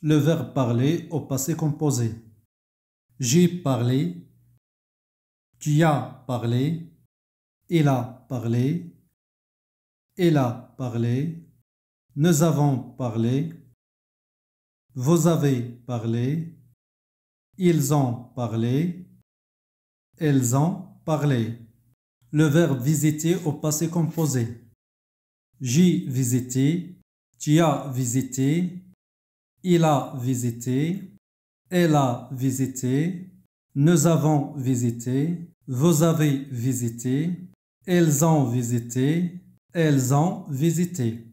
Le verbe parler au passé composé. J'ai parlé. Tu as parlé. Il a parlé. Elle a parlé. Nous avons parlé. Vous avez parlé. Ils ont parlé. Elles ont parlé. Le verbe visiter au passé composé. J'ai visité. Tu as visité. Il a visité. Elle a visité. Nous avons visité. Vous avez visité. Elles ont visité. Elles ont visité.